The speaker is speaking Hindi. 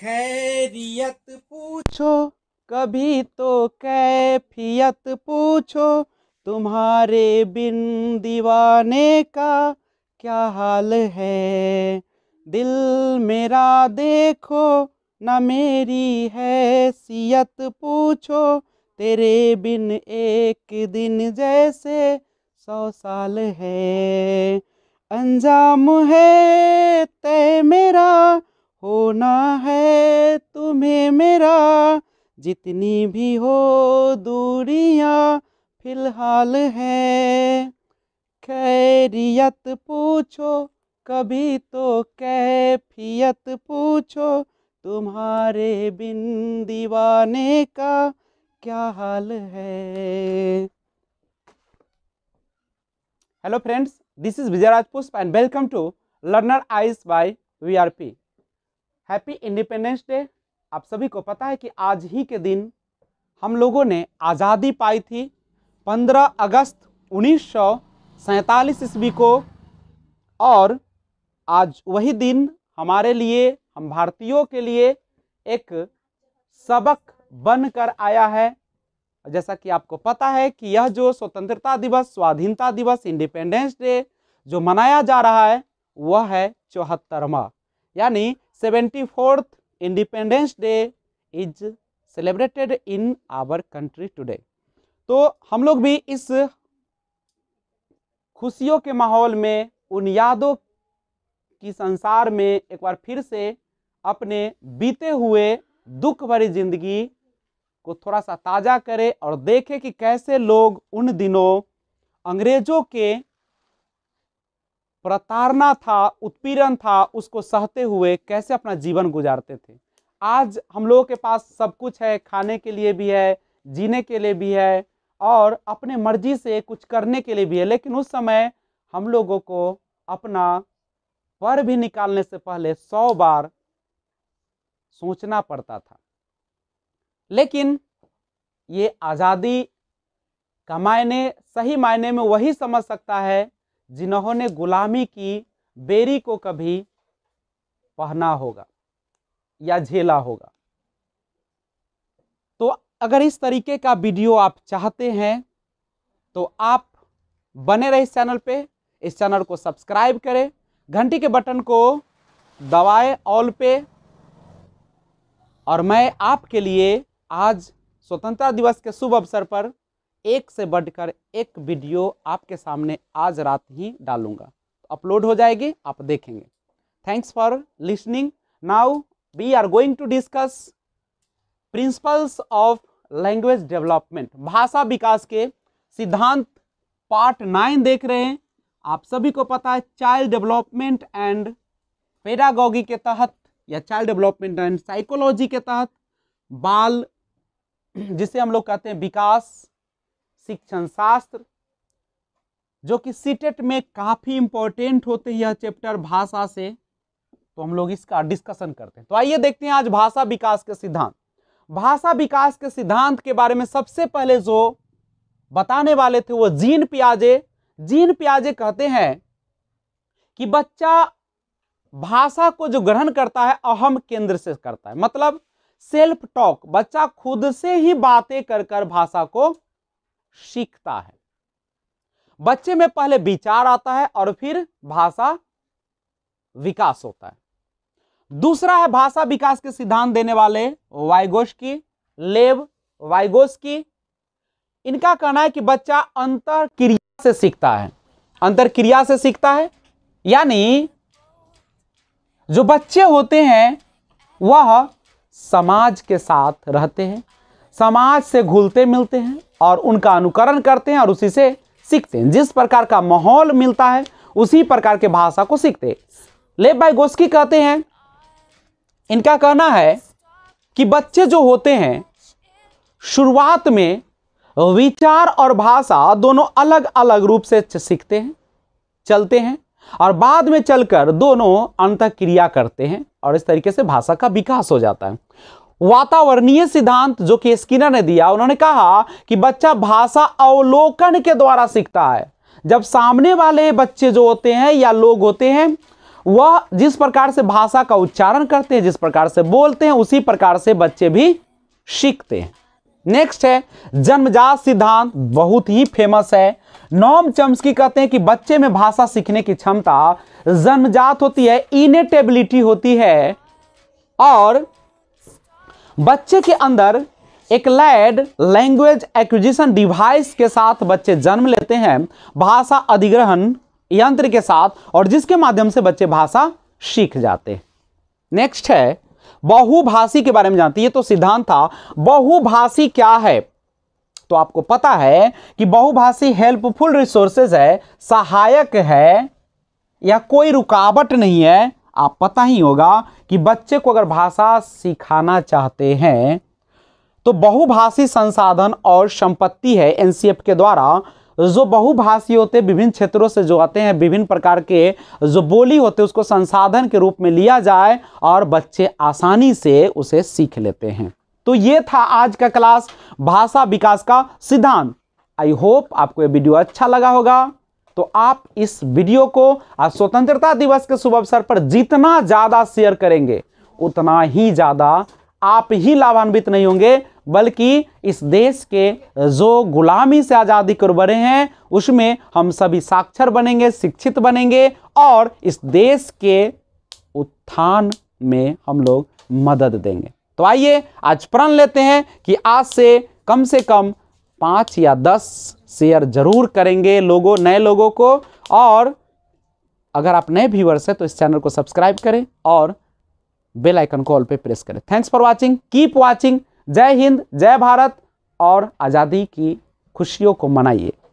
खैरियत पूछो कभी तो कैफियत पूछो तुम्हारे बिन दीवाने का क्या हाल है दिल मेरा देखो न मेरी हैसियत पूछो तेरे बिन एक दिन जैसे सौ साल है अंजाम है तय मेरा होना है तुम्हें मेरा जितनी भी हो दूरियां फिलहाल है खैरियत पूछो कभी तो कैफियत पूछो तुम्हारे बिन दीवाने का क्या हाल है hello friends this is Vijay Rajput and welcome to learner eyes by V R P happy independence day आप सभी को पता है कि आज ही के दिन हम लोगों ने आज़ादी पाई थी 15 अगस्त उन्नीस ईस्वी को और आज वही दिन हमारे लिए हम भारतीयों के लिए एक सबक बन कर आया है जैसा कि आपको पता है कि यह जो स्वतंत्रता दिवस स्वाधीनता दिवस इंडिपेंडेंस डे जो मनाया जा रहा है वह है चौहत्तरवा यानी seventy fourth independence day is celebrated in our country today तो हम लोग भी इस खुशियों के माहौल में उन यादों की संसार में एक बार फिर से अपने बीते हुए दुख भरी जिंदगी को थोड़ा सा ताज़ा करें और देखें कि कैसे लोग उन दिनों अंग्रेजों के प्रताड़ना था उत्पीड़न था उसको सहते हुए कैसे अपना जीवन गुजारते थे आज हम लोगों के पास सब कुछ है खाने के लिए भी है जीने के लिए भी है और अपने मर्जी से कुछ करने के लिए भी है लेकिन उस समय हम लोगों को अपना पर भी निकालने से पहले सौ बार सोचना पड़ता था लेकिन ये आज़ादी का मायने सही मायने में वही समझ सकता है जिन्होंने गुलामी की बेरी को कभी पहना होगा या झेला होगा तो अगर इस तरीके का वीडियो आप चाहते हैं तो आप बने रहे इस चैनल पे इस चैनल को सब्सक्राइब करें घंटी के बटन को दबाए ऑल पे और मैं आपके लिए आज स्वतंत्रता दिवस के शुभ अवसर पर एक से बढ़कर एक वीडियो आपके सामने आज रात ही डालूंगा तो अपलोड हो जाएगी आप देखेंगे thanks for listening now we are going to discuss principles of language development भाषा विकास के सिद्धांत पार्ट नाइन देख रहे हैं आप सभी को पता है चाइल्ड डेवलपमेंट एंड पेडागॉगी के तहत या चाइल्ड डेवलपमेंट एंड साइकोलॉजी के तहत बाल जिसे हम लोग कहते हैं विकास शिक्षण शास्त्र जो कि सीटेट e में काफ़ी इंपॉर्टेंट होते हैं यह चैप्टर भाषा से तो हम लोग इसका डिस्कशन करते हैं तो आइए देखते हैं आज भाषा विकास के सिद्धांत भाषा विकास के सिद्धांत के बारे में सबसे पहले जो बताने वाले थे वो जीन पियाजे जीन पियाजे कहते हैं कि बच्चा भाषा को जो ग्रहण करता है अहम केंद्र से करता है मतलब सेल्फ टॉक बच्चा खुद से ही बातें कर कर भाषा को सीखता है बच्चे में पहले विचार आता है और फिर भाषा विकास होता है दूसरा है भाषा विकास के सिद्धांत देने वाले वाइगोश की लेव वाइगोश की इनका कहना है कि बच्चा अंतर क्रिया से सीखता है अंतर क्रिया से सीखता है यानी जो बच्चे होते हैं वह समाज के साथ रहते हैं समाज से घुलते मिलते हैं और उनका अनुकरण करते हैं और उसी से सीखते हैं जिस प्रकार का माहौल मिलता है उसी प्रकार के भाषा को सीखते ले बाई गोस्की कहते हैं इनका कहना है कि बच्चे जो होते हैं शुरुआत में विचार और भाषा दोनों अलग अलग रूप से सीखते हैं चलते हैं और बाद में चलकर दोनों अंत क्रिया करते हैं और इस तरीके से भाषा का विकास हो जाता है वातावरणीय सिद्धांत जो कि स्किनर ने दिया उन्होंने कहा कि बच्चा भाषा अवलोकन के द्वारा सीखता है जब सामने वाले बच्चे जो होते हैं या लोग होते हैं वह जिस प्रकार से भाषा का उच्चारण करते हैं जिस प्रकार से बोलते हैं उसी प्रकार से बच्चे भी सीखते हैं नेक्स्ट है जन्मजात सिद्धांत बहुत ही फेमस है नॉम चम्सकी कहते हैं कि बच्चे में भाषा सीखने की क्षमता जन्मजात होती है इनेटेबिलिटी होती है और बच्चे के अंदर एक लैड लैंग्वेज एक्विजिशन डिवाइस के साथ बच्चे जन्म लेते हैं भाषा अधिग्रहण यंत्र के साथ और जिसके माध्यम से बच्चे भाषा सीख जाते नेक्स्ट है बहुभाषी के बारे में जानते ये तो सिद्धांत था बहुभाषी क्या है तो आपको पता है कि बहुभाषी हेल्पफुल रिसोर्सेज है सहायक है या कोई रुकावट नहीं है आप पता ही होगा कि बच्चे को अगर भाषा सिखाना चाहते हैं तो बहुभाषी संसाधन और संपत्ति है एनसीएफ के द्वारा जो बहुभाषी होते विभिन्न क्षेत्रों से जो आते हैं विभिन्न प्रकार के जो बोली होते उसको संसाधन के रूप में लिया जाए और बच्चे आसानी से उसे सीख लेते हैं तो ये था आज का क्लास भाषा विकास का सिद्धांत आई होप आपको ये वीडियो अच्छा लगा होगा तो आप इस वीडियो को आज स्वतंत्रता दिवस के शुभ अवसर पर जितना ज़्यादा शेयर करेंगे उतना ही ज़्यादा आप ही लाभान्वित नहीं होंगे बल्कि इस देश के जो गुलामी से आज़ादी को बड़े हैं उसमें हम सभी साक्षर बनेंगे शिक्षित बनेंगे और इस देश के उत्थान में हम लोग मदद देंगे तो आइए आज प्रण लेते हैं कि आज से कम से कम पाँच या दस शेयर जरूर करेंगे लोगों नए लोगों को और अगर आप नए व्यूवर्स हैं तो इस चैनल को सब्सक्राइब करें और बेल आइकन को ऑल पे प्रेस करें thanks for watching keep watching जय हिंद जय भारत और आज़ादी की खुशियों को मनाइए